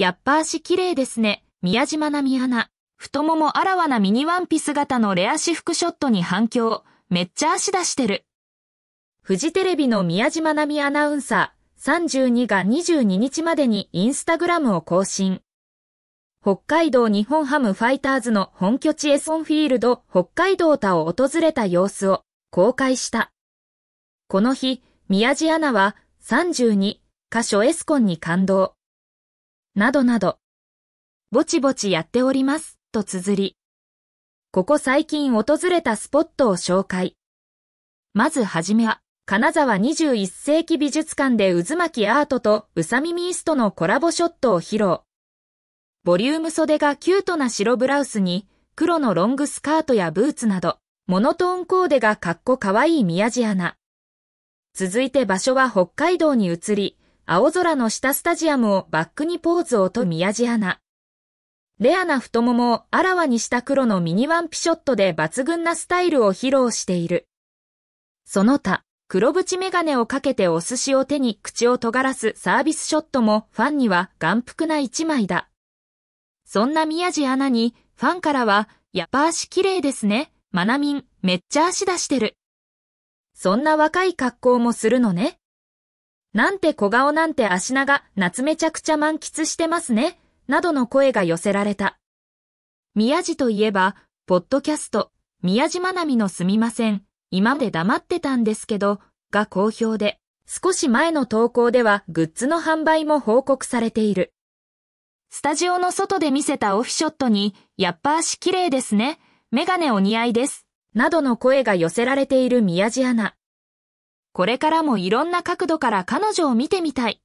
やっぱ足綺麗ですね。宮島奈美アナ。太ももあらわなミニワンピ姿のレア私服ショットに反響。めっちゃ足出してる。フジテレビの宮島奈美アナウンサー32が22日までにインスタグラムを更新。北海道日本ハムファイターズの本拠地エソンフィールド北海道田を訪れた様子を公開した。この日、宮地アナは32箇所エスコンに感動。などなど、ぼちぼちやっております、と綴り、ここ最近訪れたスポットを紹介。まずはじめは、金沢21世紀美術館で渦巻きアートとうさみみイストのコラボショットを披露。ボリューム袖がキュートな白ブラウスに、黒のロングスカートやブーツなど、モノトーンコーデがかっこかわいい宮地アナ。続いて場所は北海道に移り、青空の下スタジアムをバックにポーズをと宮地アナ。レアな太ももをあらわにした黒のミニワンピショットで抜群なスタイルを披露している。その他、黒縁メガネをかけてお寿司を手に口を尖らすサービスショットもファンには眼福な一枚だ。そんな宮地アナにファンからは、やっぱ足綺麗ですね。まなみん、めっちゃ足出してる。そんな若い格好もするのね。なんて小顔なんて足長、夏めちゃくちゃ満喫してますね、などの声が寄せられた。宮地といえば、ポッドキャスト、宮地まなみのすみません、今まで黙ってたんですけど、が好評で、少し前の投稿ではグッズの販売も報告されている。スタジオの外で見せたオフショットに、やっぱ足綺麗ですね。メガネお似合いです。などの声が寄せられている宮地アナ。これからもいろんな角度から彼女を見てみたい。